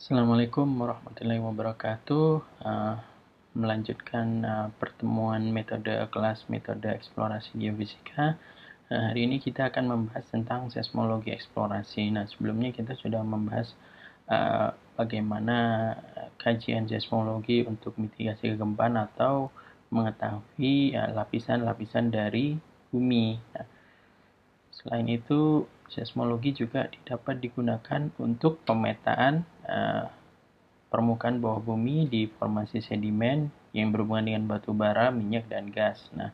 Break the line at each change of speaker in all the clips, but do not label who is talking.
Assalamualaikum warahmatullahi wabarakatuh. Uh, melanjutkan uh, pertemuan metode kelas metode eksplorasi geofisika. Uh, hari ini kita akan membahas tentang seismologi eksplorasi. Nah, sebelumnya kita sudah membahas uh, bagaimana kajian seismologi untuk mitigasi kegempaan atau mengetahui lapisan-lapisan uh, dari bumi. Nah, selain itu, Seismologi juga dapat digunakan untuk pemetaan uh, permukaan bawah bumi di formasi sedimen yang berhubungan dengan batu bara, minyak, dan gas. Nah,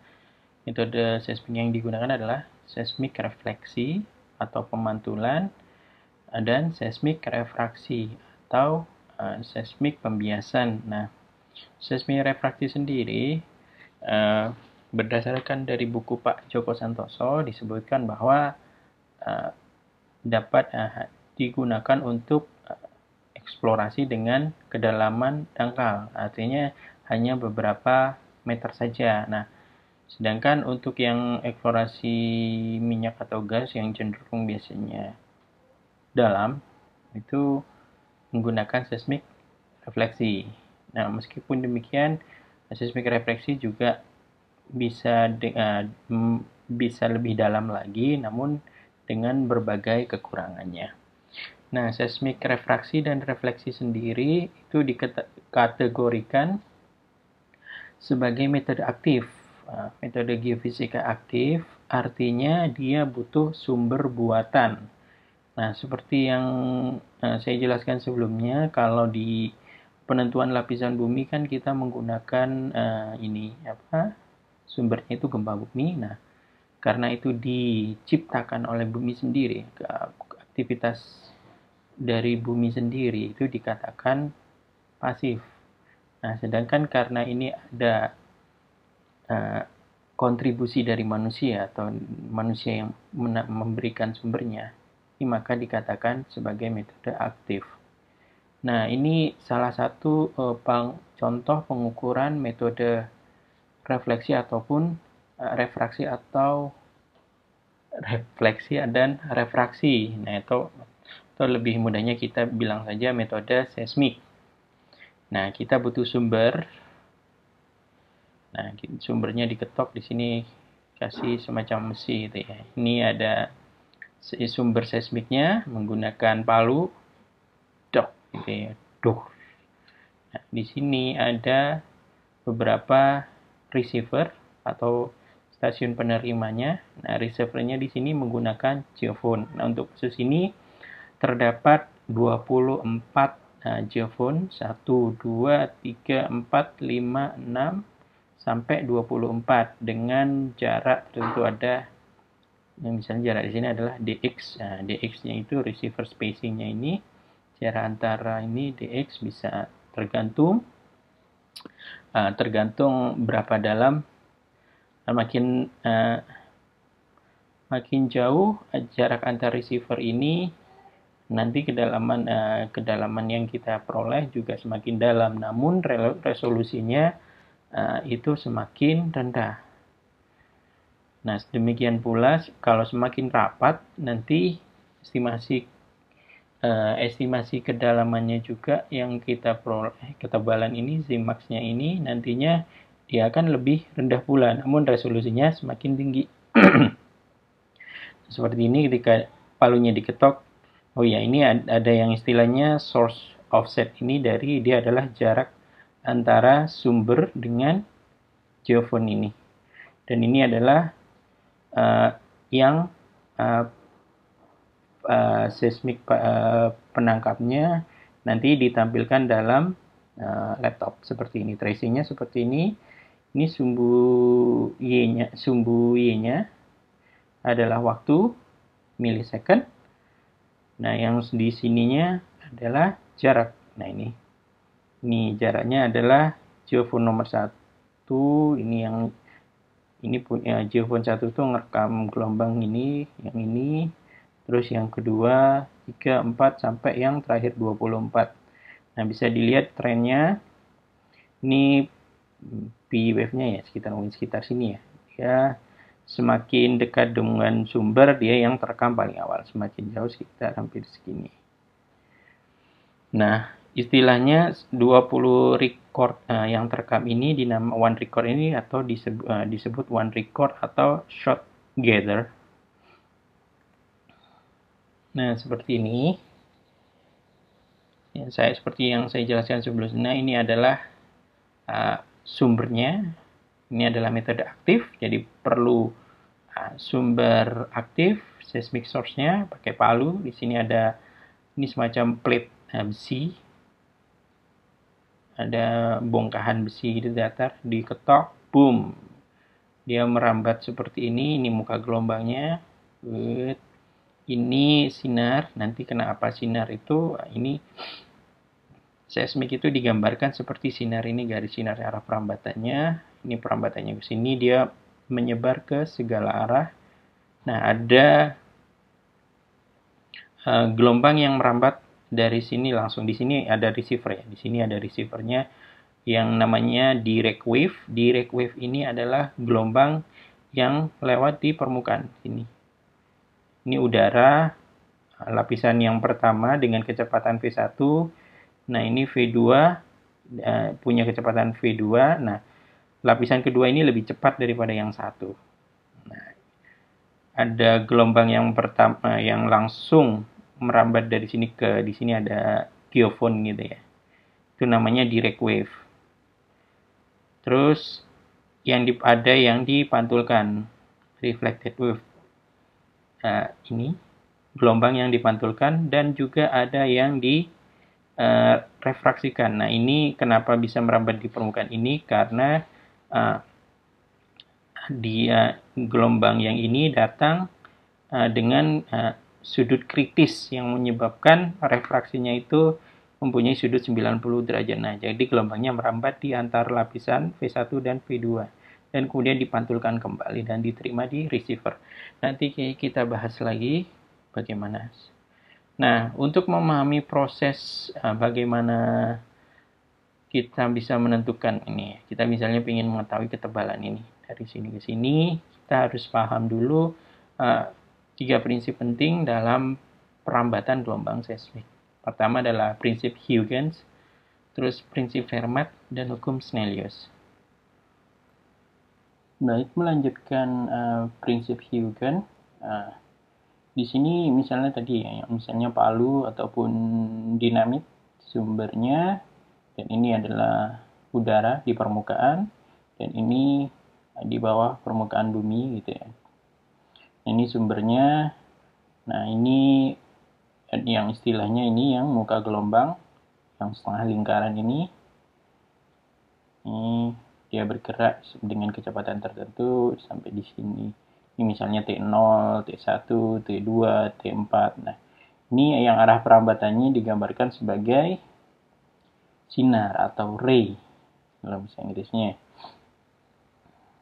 metode seismik yang digunakan adalah seismik refleksi atau pemantulan eh, dan seismik refraksi atau uh, seismik pembiasan. Nah, seismik refraksi sendiri uh, berdasarkan dari buku Pak Joko Santoso disebutkan bahwa Eh, dapat uh, digunakan untuk eh, eksplorasi dengan kedalaman dangkal, artinya hanya beberapa meter saja. Nah, sedangkan untuk yang eksplorasi minyak atau gas yang cenderung biasanya dalam itu menggunakan seismik refleksi. Nah, meskipun demikian, seismik refleksi juga bisa de, uh, bisa lebih dalam lagi, namun dengan berbagai kekurangannya. Nah, seismik refraksi dan refleksi sendiri itu dikategorikan sebagai metode aktif. Ah, metode geofisika aktif artinya dia butuh sumber buatan. Nah, seperti yang ah, saya jelaskan sebelumnya, kalau di penentuan lapisan bumi kan kita menggunakan uh, ini apa? Sumbernya itu gempa bumi. Nah, karena itu diciptakan oleh bumi sendiri aktivitas dari bumi sendiri itu dikatakan pasif nah sedangkan karena ini ada uh, kontribusi dari manusia atau manusia yang memberikan sumbernya ini maka dikatakan sebagai metode aktif nah ini salah satu uh, eh, peng contoh pengukuran metode refleksi ataupun Eh, refraksi atau refleksi dan refraksi. Nah, itu atau lebih mudahnya kita bilang saja metode seismik. Nah, kita butuh sumber. Nah, sumbernya diketok di sini kasih semacam mesin gitu ya. Ini ada sumber seismiknya menggunakan palu dok gitu ya. Dok. Nah, di sini ada beberapa receiver atau stasiun penerimanya. Nah, receivernya di sini menggunakan geophone. Nah, untuk kasus ini terdapat 24 uh, geophone, 1 2 3 4 5 6 sampai 24 dengan jarak tertentu ada yang misalnya jarak di sini adalah dx. Nah, dx-nya itu receiver spacing-nya ini jarak antara ini dx bisa tergantung uh, tergantung berapa dalam Nah, makin uh, makin jauh jarak antar receiver ini nanti kedalaman uh, kedalaman yang kita peroleh juga semakin dalam namun resolusinya uh, itu semakin rendah. Nah, demikian pula kalau semakin rapat nanti estimasi uh, estimasi kedalamannya juga yang kita peroleh ketebalan ini zmax ini nantinya dia akan lebih rendah pula, namun resolusinya semakin tinggi. Seperti ini ketika palunya diketok, oh ya ini ada yang istilahnya source offset ini dari dia adalah jarak antara sumber dengan geofon ini. Dan ini adalah uh, yang uh, uh, seismik uh, penangkapnya nanti ditampilkan dalam uh, laptop seperti ini. Tracingnya seperti ini ini sumbu Y-nya, sumbu Y-nya adalah waktu milisecond. Nah, yang di sininya adalah jarak. Nah, ini. Ini jaraknya adalah geofon nomor satu. Ini yang ini punya eh, geofon satu itu ngerekam gelombang ini, yang ini. Terus yang kedua 3, 4 sampai yang terakhir 24. Nah, bisa dilihat trennya. Ini P wave-nya ya sekitar mungkin sekitar sini ya. Dia semakin dekat dengan sumber dia yang terekam paling awal, semakin jauh sekitar hampir segini. Nah, istilahnya 20 record uh, yang terekam ini dinama one record ini atau disebut, uh, eh, disebut one record atau shot gather. Nah, seperti ini. Ya, saya seperti yang saya jelaskan sebelumnya ini adalah uh, sumbernya. Ini adalah metode aktif, jadi perlu ah, sumber aktif, seismic source-nya pakai palu. Di sini ada ini semacam plate uh, besi. Ada bongkahan besi gitu di datar, diketok, boom. Dia merambat seperti ini, ini muka gelombangnya. Good. Ini sinar, nanti kena apa sinar itu, ah, ini seismik itu digambarkan seperti sinar ini garis sinar arah perambatannya ini perambatannya ke sini dia menyebar ke segala arah nah ada uh, gelombang yang merambat dari sini langsung di sini ada receiver ya di sini ada receivernya yang namanya direct wave direct wave ini adalah gelombang yang lewat di permukaan sini ini udara lapisan yang pertama dengan kecepatan V1 Nah, ini V2 uh, eh, punya kecepatan V2. Nah, lapisan kedua ini lebih cepat daripada yang satu. Nah, ada gelombang yang pertama eh, yang langsung merambat dari sini ke di sini ada geofon gitu ya. Itu namanya direct wave. Terus yang di, ada yang dipantulkan reflected wave. Nah, ini gelombang yang dipantulkan dan juga ada yang di uh, refraksikan. Nah, ini kenapa bisa merambat di permukaan ini karena uh, eh, dia eh, gelombang yang ini datang uh, dengan uh, sudut kritis yang menyebabkan refraksinya itu mempunyai sudut 90 derajat. Nah, jadi gelombangnya merambat di antara lapisan V1 dan V2 dan kemudian dipantulkan kembali dan diterima di receiver. Nanti kita bahas lagi bagaimana Nah, untuk memahami proses uh, bagaimana kita bisa menentukan ini, kita misalnya ingin mengetahui ketebalan ini dari sini ke sini, kita harus paham dulu uh, tiga prinsip penting dalam perambatan gelombang seismik. Pertama adalah prinsip Huygens, terus prinsip Fermat, dan hukum Snellius. Baik, melanjutkan uh, prinsip Huygens. Uh, di sini misalnya tadi ya, ya, misalnya palu ataupun dinamit sumbernya dan ini adalah udara di permukaan dan ini di bawah permukaan bumi gitu ya. Nah, ini sumbernya. Nah, ini yang istilahnya ini yang muka gelombang yang setengah lingkaran ini. Ini dia bergerak dengan kecepatan tertentu sampai di sini. Ini misalnya T0, T1, T2, T4. Nah, ini yang arah perambatannya digambarkan sebagai sinar atau ray dalam bahasa Inggrisnya.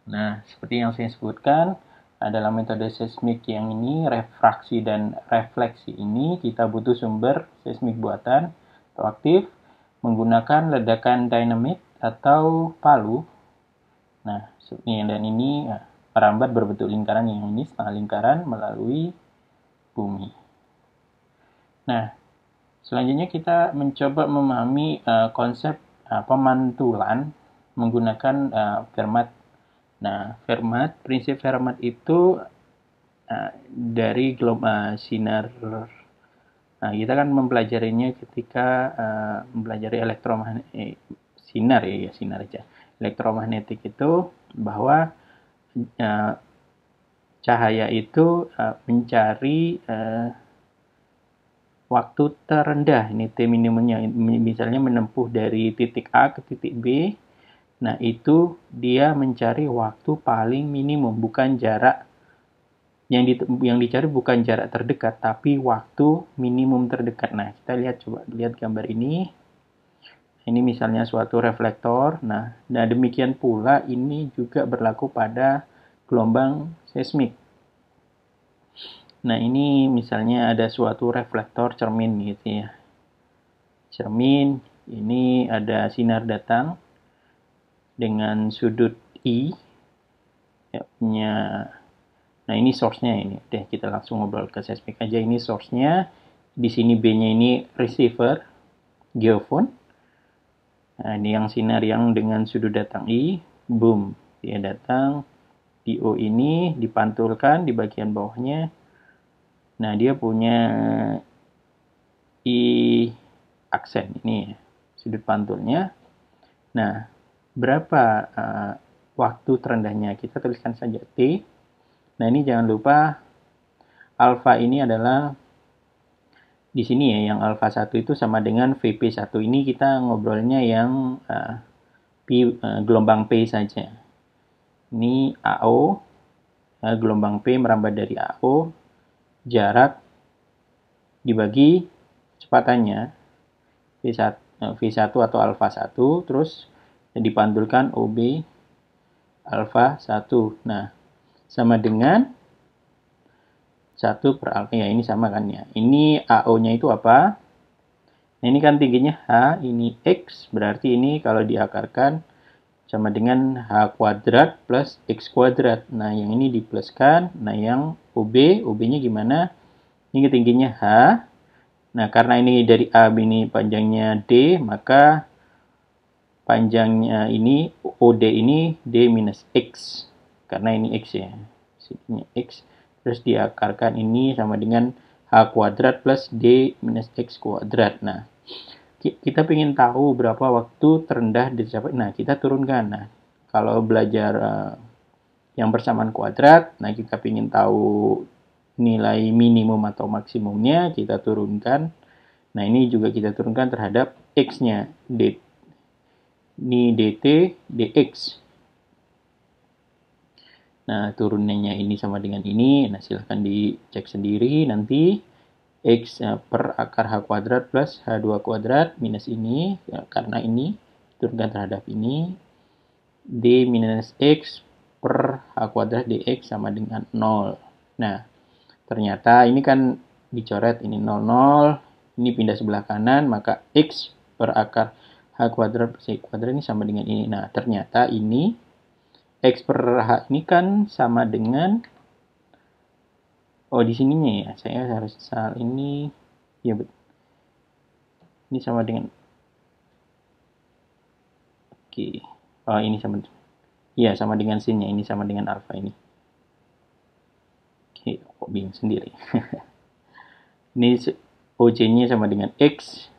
Nah, seperti yang saya sebutkan, adalah metode seismik yang ini, refraksi dan refleksi ini, kita butuh sumber seismik buatan atau aktif menggunakan ledakan dinamit atau palu. Nah, dan ini ah, Merambat berbentuk lingkaran yang ini setengah lingkaran melalui bumi. Nah, selanjutnya kita mencoba memahami uh, konsep uh, pemantulan menggunakan uh, Fermat. Nah, Fermat, prinsip Fermat itu uh, dari gelombang uh, sinar Nah, kita kan mempelajarinya ketika uh, mempelajari elektromagnetik eh, sinar ya, ya sinar aja. Elektromagnetik itu bahwa uh, cahaya itu uh, mencari uh, waktu terendah ini t minimumnya misalnya menempuh dari titik A ke titik B nah itu dia mencari waktu paling minimum bukan jarak yang di, yang dicari bukan jarak terdekat tapi waktu minimum terdekat nah kita lihat coba lihat gambar ini ini misalnya suatu reflektor. Nah, nah demikian pula ini juga berlaku pada gelombang seismik. Nah, ini misalnya ada suatu reflektor cermin gitu ya. Cermin ini ada sinar datang dengan sudut I ya, punya nah ini source-nya ini deh kita langsung ngobrol ke seismik aja ini source-nya di sini B-nya ini receiver geophone. Nah, ini yang sinar yang dengan sudut datang I, boom, dia datang di O ini dipantulkan di bagian bawahnya. Nah, dia punya I aksen ini ya, sudut pantulnya. Nah, berapa uh, waktu terendahnya? Kita tuliskan saja T. Nah, ini jangan lupa alfa ini adalah di sini ya yang alfa 1 itu sama dengan VP1 ini kita ngobrolnya yang uh, P, uh, gelombang P saja. Ini AO uh, eh, gelombang P merambat dari AO jarak dibagi cepatannya V1, uh, V1 atau alfa 1 terus dipandulkan OB alfa 1. Nah, sama dengan 1 per alfa ya ini sama kan ya ini AO nya itu apa nah, ini kan tingginya H ini X berarti ini kalau diakarkan sama dengan H kuadrat plus X kuadrat nah yang ini dipluskan nah yang OB OB nya gimana ini tingginya H nah karena ini dari A ini panjangnya D maka panjangnya ini OD ini D minus X karena ini X ya sini X terus diakarkan ini sama dengan H kuadrat plus D minus X kuadrat. Nah, kita ingin tahu berapa waktu terendah dicapai. Nah, kita turunkan. Nah, kalau belajar uh, yang persamaan kuadrat, nah kita ingin tahu nilai minimum atau maksimumnya, kita turunkan. Nah, ini juga kita turunkan terhadap X-nya. D, ini DT, DX. Nah, turunannya ini sama dengan ini. Nah, silahkan dicek sendiri nanti. X eh, per akar H kuadrat plus H2 kuadrat minus ini, ya, karena ini turunkan terhadap ini. D minus X per H kuadrat dx sama dengan 0. Nah, ternyata ini kan dicoret ini 0, 0. Ini pindah sebelah kanan, maka X per akar H kuadrat plus h kuadrat ini sama dengan ini. Nah, ternyata ini X per H ini kan sama dengan Oh, di sininya ya. Saya harus sal ini. Ya, betul. Ini sama dengan Oke. Oh, ini sama ya sama dengan sin ya Ini sama dengan alfa ini. Oke, kok bingung sendiri. ini OC-nya sama dengan X.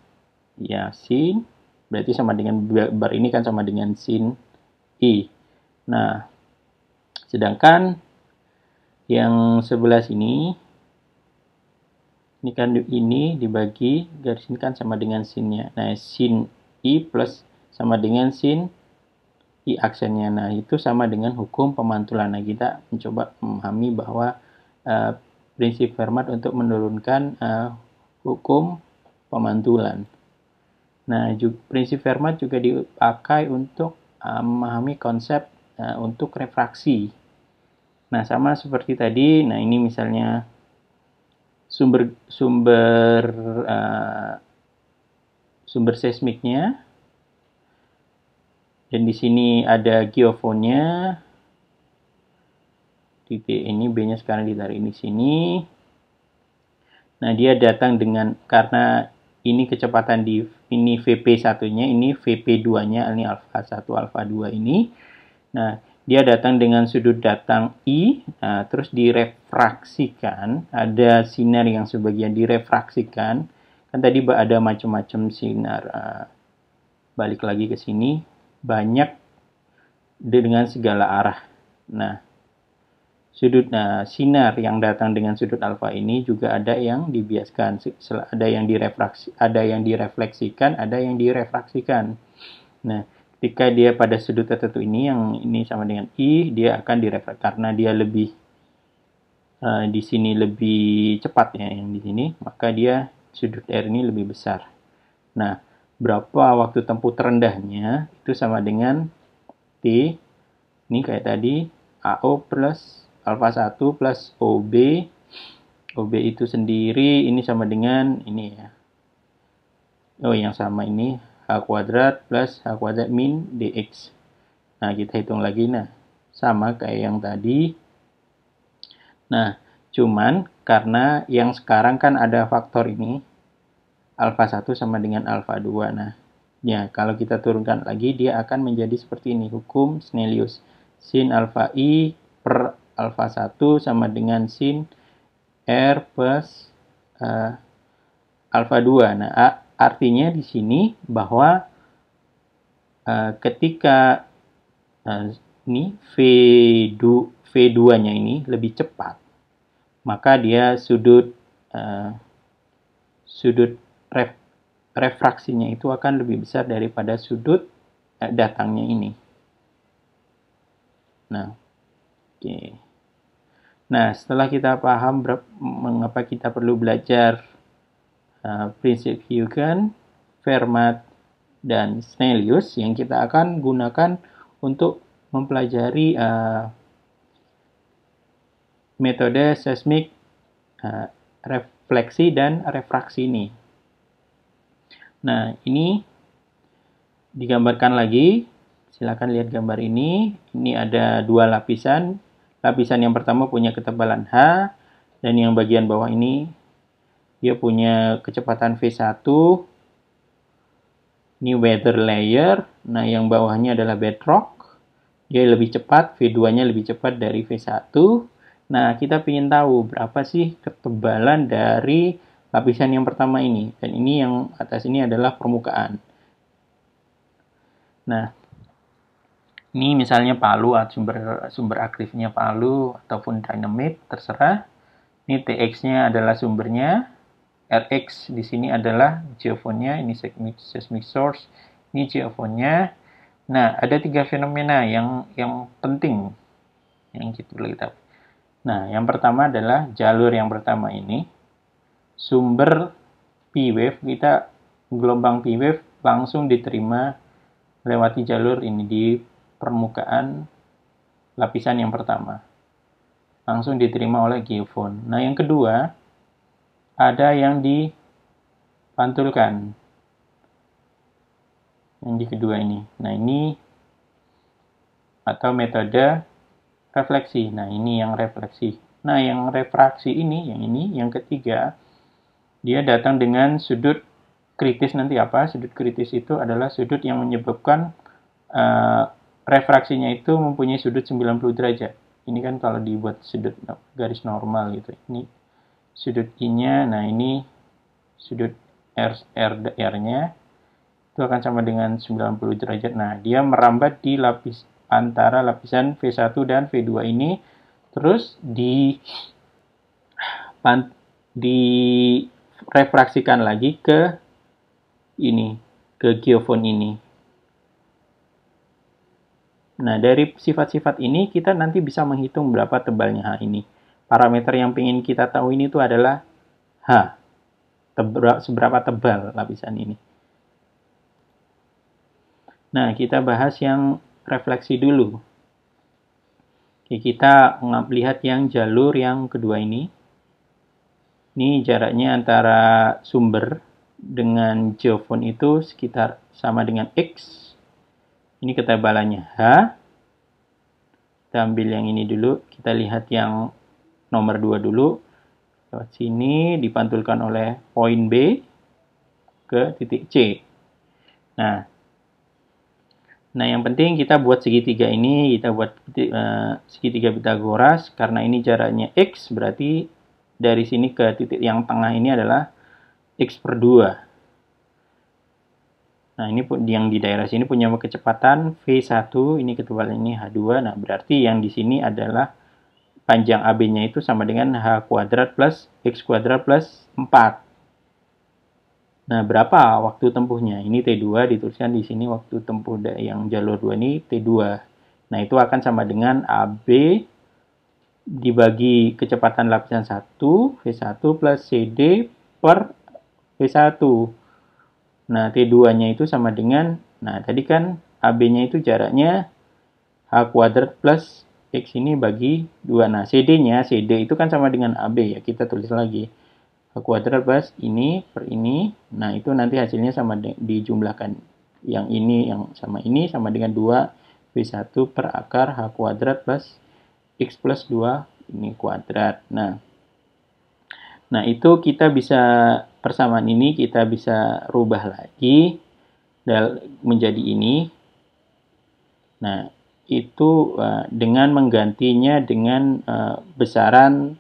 Ya, sin. Berarti sama dengan bar ini kan sama dengan sin I. E. Nah, sedangkan yang sebelah sini ini kan ini dibagi garis ini kan sama dengan sinnya. Nah, sin i plus sama dengan sin i aksennya. Nah, itu sama dengan hukum pemantulan. Nah, kita mencoba memahami bahwa uh, prinsip Fermat untuk menurunkan uh, hukum pemantulan. Nah, juga, prinsip Fermat juga dipakai untuk uh, memahami konsep nah, untuk refraksi. Nah, sama seperti tadi, nah ini misalnya sumber sumber uh, sumber seismiknya. Dan di sini ada geofonnya. Titik ini B-nya sekarang ditarik di sini. Nah, dia datang dengan karena ini kecepatan di ini vp satunya, ini VP2-nya, ini alfa 1, alfa 2 ini. Nah, dia datang dengan sudut datang I, nah, terus direfraksikan, ada sinar yang sebagian direfraksikan, kan tadi ada macam-macam sinar. Eh, balik lagi ke sini, banyak dengan segala arah. Nah, sudut nah, sinar yang datang dengan sudut alfa ini juga ada yang dibiaskan, ada yang direfraksi, ada yang direfleksikan, ada yang direfraksikan. Nah, ketika dia pada sudut tertentu ini yang ini sama dengan i dia akan direfleks karena dia lebih uh, di sini lebih cepat ya yang di sini maka dia sudut r ini lebih besar nah berapa waktu tempuh terendahnya itu sama dengan t ini kayak tadi AO plus alfa 1 plus OB OB itu sendiri ini sama dengan ini ya Oh yang sama ini a kuadrat plus a kuadrat min dx. Nah, kita hitung lagi nah. Sama kayak yang tadi. Nah, cuman karena yang sekarang kan ada faktor ini alfa 1 sama dengan alfa 2. Nah, ya kalau kita turunkan lagi dia akan menjadi seperti ini hukum Snellius. Sin alfa i per alfa 1 sama dengan sin r plus uh, eh, alfa 2. Nah, A Artinya di sini bahwa uh, ketika uh, ini V2 V2-nya ini lebih cepat, maka dia sudut uh, sudut ref, refraksinya itu akan lebih besar daripada sudut uh, datangnya ini. Nah, oke. Okay. Nah, setelah kita paham mengapa kita perlu belajar Eh, prinsip Huygens, Fermat, dan Snellius yang kita akan gunakan untuk mempelajari uh, metode seismik uh, refleksi dan refraksi ini. Nah, ini digambarkan lagi. Silakan lihat gambar ini. Ini ada dua lapisan. Lapisan yang pertama punya ketebalan H dan yang bagian bawah ini dia punya kecepatan V1 ini weather layer nah yang bawahnya adalah bedrock dia lebih cepat V2 nya lebih cepat dari V1 nah kita ingin tahu berapa sih ketebalan dari lapisan yang pertama ini dan ini yang atas ini adalah permukaan nah ini misalnya palu sumber sumber aktifnya palu ataupun dynamite terserah ini TX nya adalah sumbernya RX di sini adalah geofonnya, ini seismic, seismic source, ini geofonnya. Nah, ada tiga fenomena yang yang penting yang kita perlu kita. Nah, yang pertama adalah jalur yang pertama ini sumber P wave kita gelombang P wave langsung diterima lewati jalur ini di permukaan lapisan yang pertama langsung diterima oleh geofon. Nah, yang kedua, ada yang dipantulkan. Yang di kedua ini. Nah, ini atau metode refleksi. Nah, ini yang refleksi. Nah, yang refraksi ini, yang ini, yang ketiga, dia datang dengan sudut kritis nanti apa? Sudut kritis itu adalah sudut yang menyebabkan uh, refraksinya itu mempunyai sudut 90 derajat. Ini kan kalau dibuat sudut garis normal gitu. Ini sudut I-nya, nah ini sudut R, R, R-nya, itu akan sama dengan 90 derajat. Nah, dia merambat di lapis antara lapisan V1 dan V2 ini, terus di pan, direfraksikan lagi ke ini, ke geofon ini. Nah, dari sifat-sifat ini kita nanti bisa menghitung berapa tebalnya H ini parameter yang ingin kita tahu ini itu adalah H. Tebra, seberapa tebal lapisan ini. Nah, kita bahas yang refleksi dulu. Oke, kita lihat yang jalur yang kedua ini. Ini jaraknya antara sumber dengan geofon itu sekitar sama dengan X. Ini ketebalannya H. Kita ambil yang ini dulu. Kita lihat yang nomor 2 dulu lewat sini dipantulkan oleh poin B ke titik C. Nah, nah yang penting kita buat segitiga ini, kita buat uh, segitiga Pitagoras karena ini jaraknya x berarti dari sini ke titik yang tengah ini adalah x per 2. Nah, ini yang di daerah sini punya kecepatan V1, ini ketebalan ini H2. Nah, berarti yang di sini adalah panjang AB-nya itu sama dengan H kuadrat plus X kuadrat plus 4. Nah, berapa waktu tempuhnya? Ini T2 dituliskan di sini waktu tempuh yang jalur 2 ini T2. Nah, itu akan sama dengan AB dibagi kecepatan lapisan 1 V1 plus CD per V1. Nah, T2-nya itu sama dengan, nah tadi kan AB-nya itu jaraknya H kuadrat plus X ini bagi 2. Nah, CD-nya, CD itu kan sama dengan AB ya. Kita tulis lagi. Kuadrat plus ini per ini. Nah, itu nanti hasilnya sama dijumlahkan. Yang ini, yang sama ini, sama dengan 2 V1 per akar H kuadrat plus X plus 2 ini kuadrat. Nah, nah itu kita bisa persamaan ini kita bisa rubah lagi menjadi ini. Nah, itu uh, dengan menggantinya dengan uh, besaran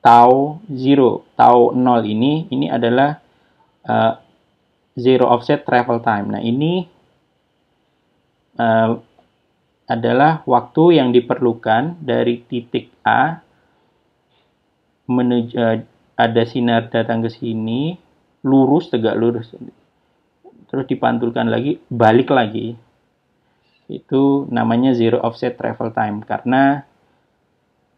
tau 0. Tau 0 ini ini adalah uh, zero offset travel time. Nah, ini uh, adalah waktu yang diperlukan dari titik A menuju uh, ada sinar datang ke sini lurus tegak lurus terus dipantulkan lagi balik lagi itu namanya zero offset travel time karena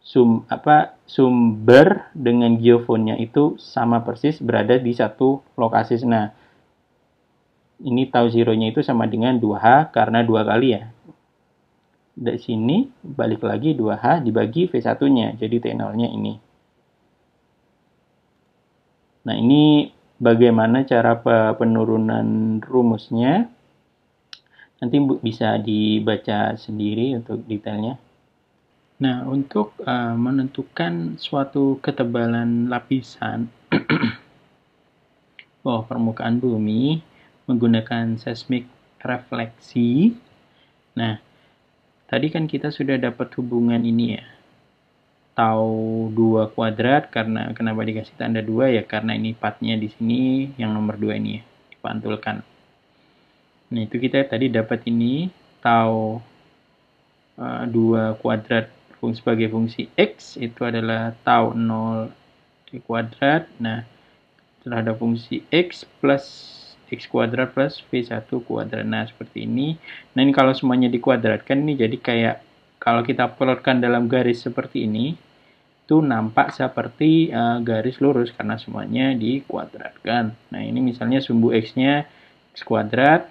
sum apa sumber dengan geofonnya itu sama persis berada di satu lokasi. Nah, ini tau zeronya itu sama dengan 2H karena dua kali ya. Dari sini balik lagi 2H dibagi V1-nya, jadi T0-nya ini. Nah, ini bagaimana cara penurunan rumusnya. Nanti bisa dibaca sendiri untuk detailnya. Nah, untuk uh, menentukan suatu ketebalan lapisan bawah oh, permukaan bumi menggunakan seismic refleksi. Nah, tadi kan kita sudah dapat hubungan ini ya. Tau 2 kuadrat karena kenapa dikasih tanda 2 ya karena ini partnya di sini yang nomor 2 ini ya, dipantulkan. Nah, itu kita tadi dapat ini tau uh, eh, 2 kuadrat fungsi sebagai fungsi x itu adalah tau 0 di kuadrat. Nah, terhadap fungsi x plus x kuadrat plus v1 kuadrat. Nah, seperti ini. Nah, ini kalau semuanya dikuadratkan ini jadi kayak kalau kita plotkan dalam garis seperti ini, itu nampak seperti uh, garis lurus karena semuanya dikuadratkan. Nah, ini misalnya sumbu x-nya x kuadrat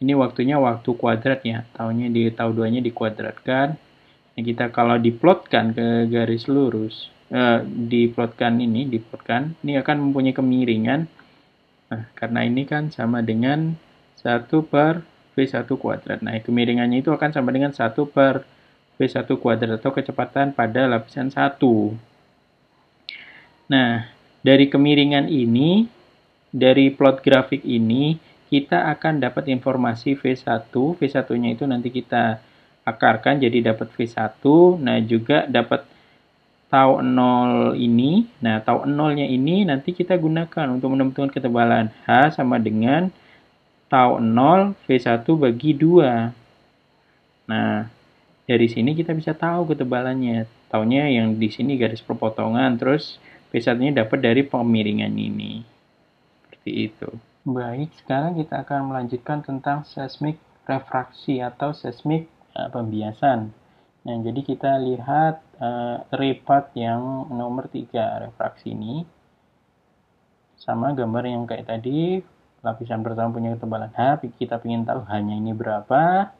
ini waktunya waktu kuadrat ya, tahunnya di tahun duanya dikuadratkan. Nah, kita kalau diplotkan ke garis lurus, eh, diplotkan ini, diplotkan, ini akan mempunyai kemiringan. Nah, karena ini kan sama dengan 1 per V1 kuadrat. Nah, kemiringannya itu akan sama dengan 1 per V1 kuadrat atau kecepatan pada lapisan 1. Nah, dari kemiringan ini, dari plot grafik ini, kita akan dapat informasi V1. V1-nya itu nanti kita akarkan jadi dapat V1. Nah, juga dapat tau 0 ini. Nah, tau 0-nya ini nanti kita gunakan untuk menentukan ketebalan H sama dengan tau 0 V1 bagi 2. Nah, dari sini kita bisa tahu ketebalannya. Taunya yang di sini garis perpotongan, terus V1-nya dapat dari pemiringan ini. Seperti itu. Baik, sekarang kita akan melanjutkan tentang seismik refraksi atau seismik uh, pembiasan. Nah, jadi kita lihat uh, eh, repart yang nomor 3 refraksi ini sama gambar yang kayak tadi lapisan pertama punya ketebalan H kita ingin tahu hanya ini berapa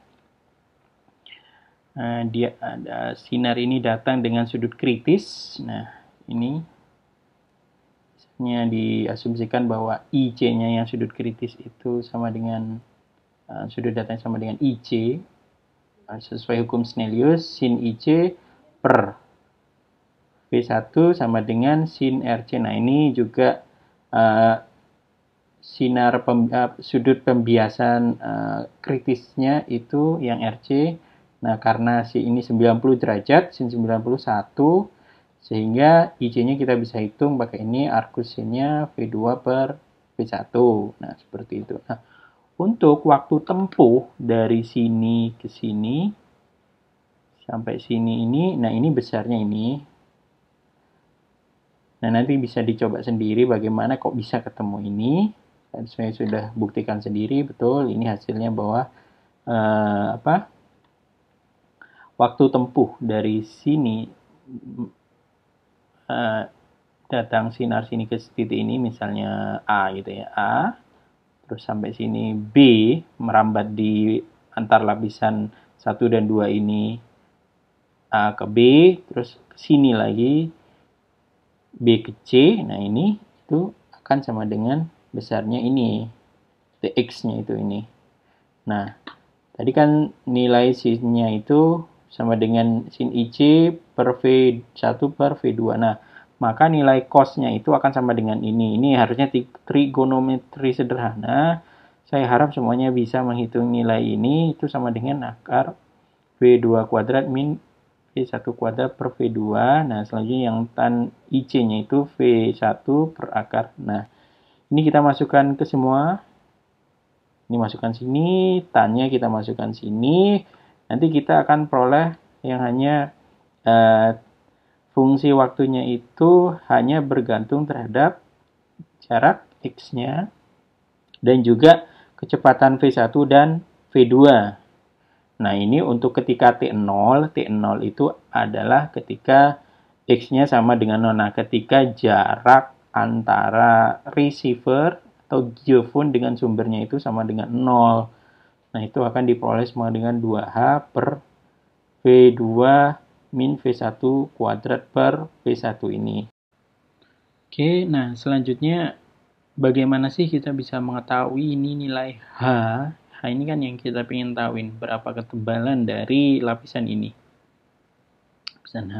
uh, dia ada sinar ini datang dengan sudut kritis nah ini misalnya diasumsikan bahwa IC-nya yang sudut kritis itu sama dengan uh, sudut datang sama dengan IC uh, eh, sesuai hukum Snellius sin IC per V1 sama dengan sin RC. Nah, ini juga uh, sinar pem, uh, sudut pembiasan uh, kritisnya itu yang RC. Nah, karena si ini 90 derajat, sin 91 sehingga IC-nya kita bisa hitung pakai ini R V2 per V1. Nah, seperti itu. Nah, untuk waktu tempuh dari sini ke sini sampai sini ini, nah ini besarnya ini. Nah, nanti bisa dicoba sendiri bagaimana kok bisa ketemu ini. Dan saya sudah buktikan sendiri, betul ini hasilnya bahwa uh, apa waktu tempuh dari sini Eh, datang sinar sini ke titik ini misalnya A gitu ya A terus sampai sini B merambat di antar lapisan 1 dan 2 ini A ke B terus ke sini lagi B ke C nah ini itu akan sama dengan besarnya ini X nya itu ini nah tadi kan nilai sinnya itu sama dengan sin IC per V1 per V2. Nah, maka nilai cosnya itu akan sama dengan ini. Ini harusnya trigonometri sederhana. Saya harap semuanya bisa menghitung nilai ini itu sama dengan akar V2 kuadrat min V1 kuadrat per V2. Nah, selanjutnya yang tan IC-nya itu V1 per akar. Nah, ini kita masukkan ke semua. Ini masukkan sini, tannya kita masukkan sini nanti kita akan peroleh yang hanya uh, fungsi waktunya itu hanya bergantung terhadap jarak x-nya dan juga kecepatan v1 dan v2. Nah, ini untuk ketika t0, t0 itu adalah ketika x-nya sama dengan 0. Nah, ketika jarak antara receiver atau geofon dengan sumbernya itu sama dengan 0. Nah, itu akan diperoleh sama dengan 2H per V2 min V1 kuadrat per V1 ini. Oke, nah selanjutnya bagaimana sih kita bisa mengetahui ini nilai H? H ini kan yang kita ingin tahuin, berapa ketebalan dari lapisan ini. Lapisan H.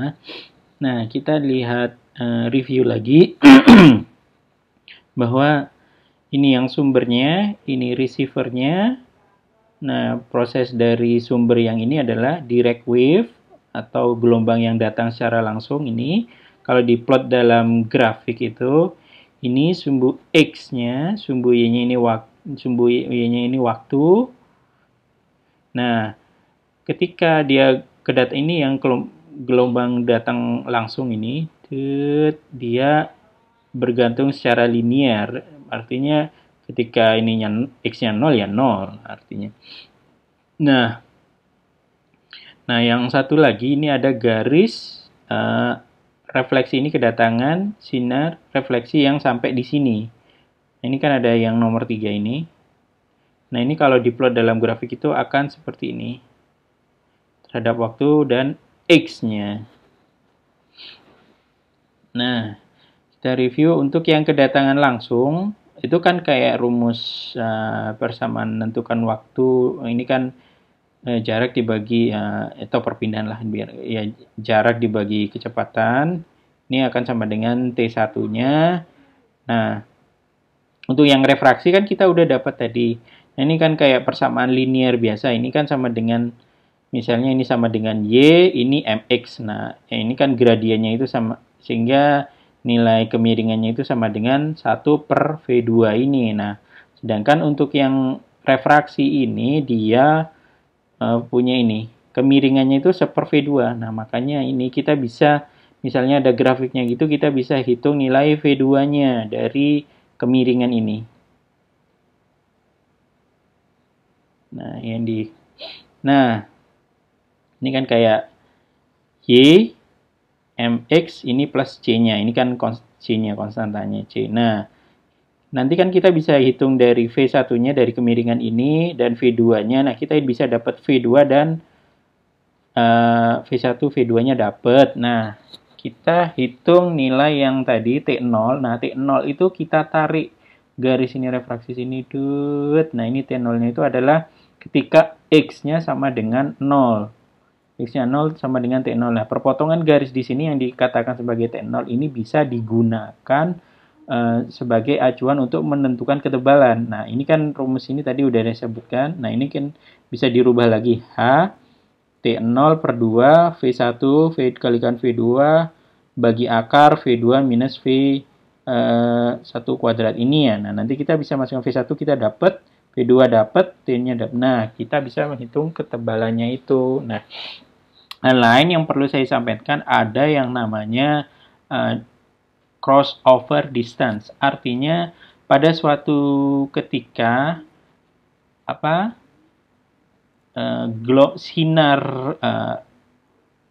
Nah, kita lihat uh, review lagi bahwa ini yang sumbernya, ini receivernya, Nah, proses dari sumber yang ini adalah direct wave atau gelombang yang datang secara langsung ini. Kalau diplot dalam grafik itu, ini sumbu x-nya, sumbu y-nya ini wak sumbu y-nya ini waktu. Nah, ketika dia kedat ini yang gelombang datang langsung ini, dia bergantung secara linear. Artinya ketika ininya x-nya 0 ya 0 artinya. Nah, nah yang satu lagi ini ada garis uh, refleksi ini kedatangan sinar refleksi yang sampai di sini. Nah, ini kan ada yang nomor tiga ini. Nah, ini kalau diplot dalam grafik itu akan seperti ini. Terhadap waktu dan x-nya. Nah, kita review untuk yang kedatangan langsung itu kan kayak rumus uh, persamaan menentukan waktu ini kan uh, jarak dibagi uh, atau perpindahan lah biar ya jarak dibagi kecepatan ini akan sama dengan t satunya nah untuk yang refraksi kan kita udah dapat tadi nah, ini kan kayak persamaan linear biasa ini kan sama dengan misalnya ini sama dengan Y ini MX nah ini kan gradiennya itu sama sehingga nilai kemiringannya itu sama dengan 1 per V2 ini. Nah, sedangkan untuk yang refraksi ini dia uh, punya ini, kemiringannya itu 1 per V2. Nah, makanya ini kita bisa, misalnya ada grafiknya gitu, kita bisa hitung nilai V2-nya dari kemiringan ini. Nah, yang di... Nah, ini kan kayak Y mx ini plus c-nya. Ini kan c-nya konstantanya c. Nah, nanti kan kita bisa hitung dari v satunya dari kemiringan ini dan v2-nya. Nah, kita bisa dapat v2 dan uh, eh, v1 v2-nya dapat. Nah, kita hitung nilai yang tadi t0. Nah, t0 itu kita tarik garis ini refraksi sini dud. Nah, ini t0-nya itu adalah ketika x-nya sama dengan 0. X-nya 0 sama dengan T0. Nah, perpotongan garis di sini yang dikatakan sebagai T0 ini bisa digunakan uh, sebagai acuan untuk menentukan ketebalan. Nah, ini kan rumus ini tadi udah saya sebutkan. Nah, ini kan bisa dirubah lagi. H T0 per 2 V1 V dikalikan V2 bagi akar V2 minus V uh, eh, 1 kuadrat ini ya. Nah, nanti kita bisa masukkan V1 kita dapat, V2 dapat, T-nya dapat. Nah, kita bisa menghitung ketebalannya itu. Nah, Nah, lain yang perlu saya sampaikan ada yang namanya uh, crossover distance. Artinya pada suatu ketika apa uh, glo sinar uh,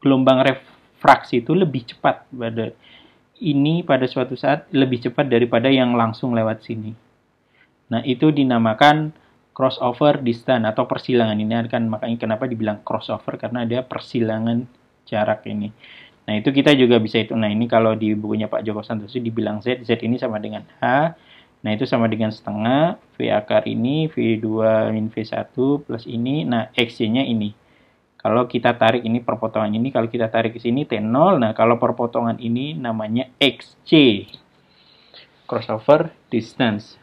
gelombang refraksi itu lebih cepat pada ini pada suatu saat lebih cepat daripada yang langsung lewat sini. Nah, itu dinamakan crossover distance atau persilangan ini kan makanya kenapa dibilang crossover karena ada persilangan jarak ini. Nah, itu kita juga bisa itu. Nah, ini kalau di bukunya Pak Joko Santoso dibilang Z, Z ini sama dengan H. Nah, itu sama dengan setengah V akar ini, V2 min V1 plus ini. Nah, X-nya ini. Kalau kita tarik ini perpotongan ini, kalau kita tarik ke sini T0. Nah, kalau perpotongan ini namanya XC. Crossover distance.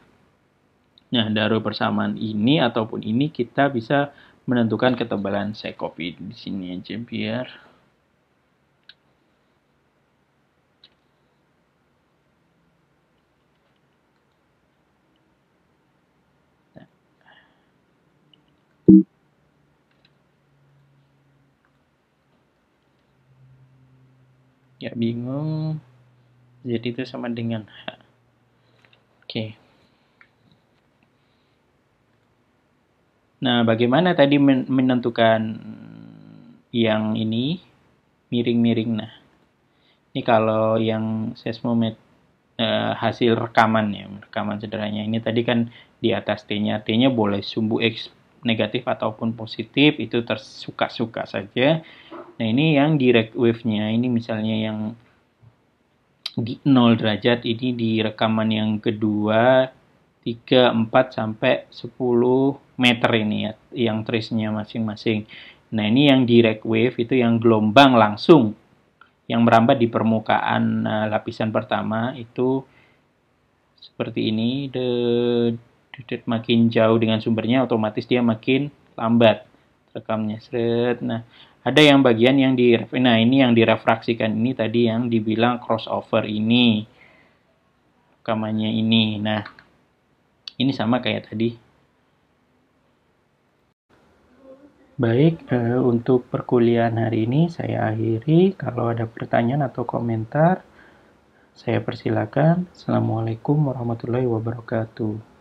Nah, dari persamaan ini ataupun ini kita bisa menentukan ketebalan saya copy di sini aja ya, biar Ya bingung. Jadi itu sama dengan H. Oke. Okay. Nah, bagaimana tadi menentukan yang ini miring-miring? Nah, ini kalau yang seismomet eh, hasil rekaman ya, rekaman sederhananya. Ini tadi kan di atas T-nya, T-nya boleh sumbu X negatif ataupun positif, itu tersuka-suka saja. Nah, ini yang direct wave-nya, ini misalnya yang di 0 derajat, ini di rekaman yang kedua, 3, 4 sampai 10 meter ini ya yang trace-nya masing-masing. Nah, ini yang direct wave itu yang gelombang langsung yang merambat di permukaan uh, lapisan pertama itu seperti ini de, makin jauh dengan sumbernya otomatis dia makin lambat rekamnya seret nah ada yang bagian yang di nah ini yang direfraksikan ini tadi yang dibilang crossover ini rekamannya ini nah ini sama kayak tadi. Baik, eh, untuk perkuliahan hari ini saya akhiri. Kalau ada pertanyaan atau komentar, saya persilakan. Assalamualaikum warahmatullahi wabarakatuh.